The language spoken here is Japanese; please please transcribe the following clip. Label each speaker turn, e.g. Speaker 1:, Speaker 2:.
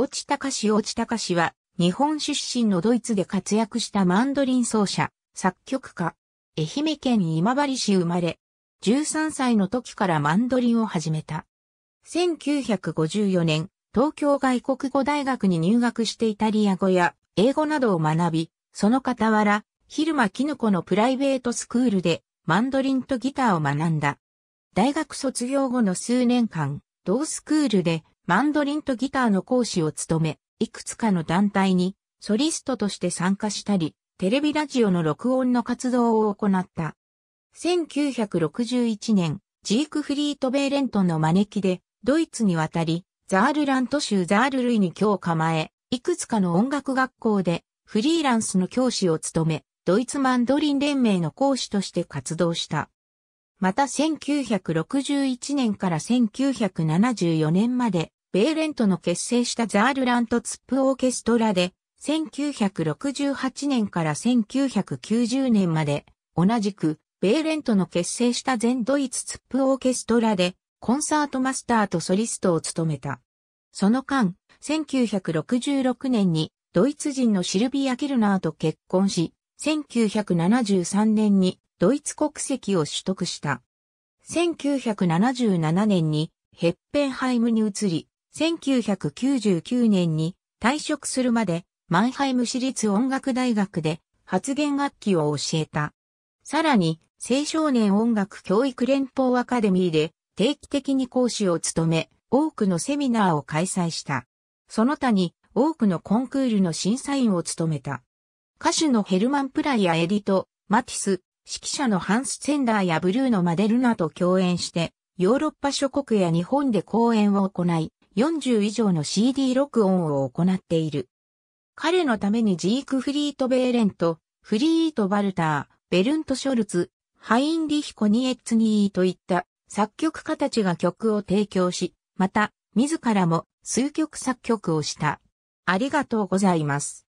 Speaker 1: 落ちかし落ちかしは、日本出身のドイツで活躍したマンドリン奏者、作曲家。愛媛県今治市生まれ、13歳の時からマンドリンを始めた。1954年、東京外国語大学に入学してイタリア語や英語などを学び、その傍ら、昼間キヌコのプライベートスクールでマンドリンとギターを学んだ。大学卒業後の数年間、同スクールでマンドリンとギターの講師を務め、いくつかの団体にソリストとして参加したり、テレビラジオの録音の活動を行った。1961年、ジークフリート・ベーレントの招きで、ドイツに渡り、ザールラント州ザール類に今日構え、いくつかの音楽学校でフリーランスの教師を務め、ドイツマンドリン連盟の講師として活動した。また1961年から1974年までベーレントの結成したザールラントツップオーケストラで、1968年から1990年まで、同じく、ベーレントの結成した全ドイツツップオーケストラで、コンサートマスターとソリストを務めた。その間、1966年に、ドイツ人のシルビア・キルナーと結婚し、1973年にドイツ国籍を取得した。1977年にヘッペンハイムに移り、1999年に退職するまでマンハイム市立音楽大学で発言楽器を教えた。さらに青少年音楽教育連邦アカデミーで定期的に講師を務め多くのセミナーを開催した。その他に多くのコンクールの審査員を務めた。歌手のヘルマン・プライやエディト、マティス、指揮者のハンス・センダーやブルーのマデルナと共演して、ヨーロッパ諸国や日本で講演を行い、40以上の CD 録音を行っている。彼のためにジークフリート・ベーレント、フリート・バルター、ベルント・ショルツ、ハインリヒ・コニエッツニーといった作曲家たちが曲を提供し、また、自らも数曲作曲をした。ありがとうございます。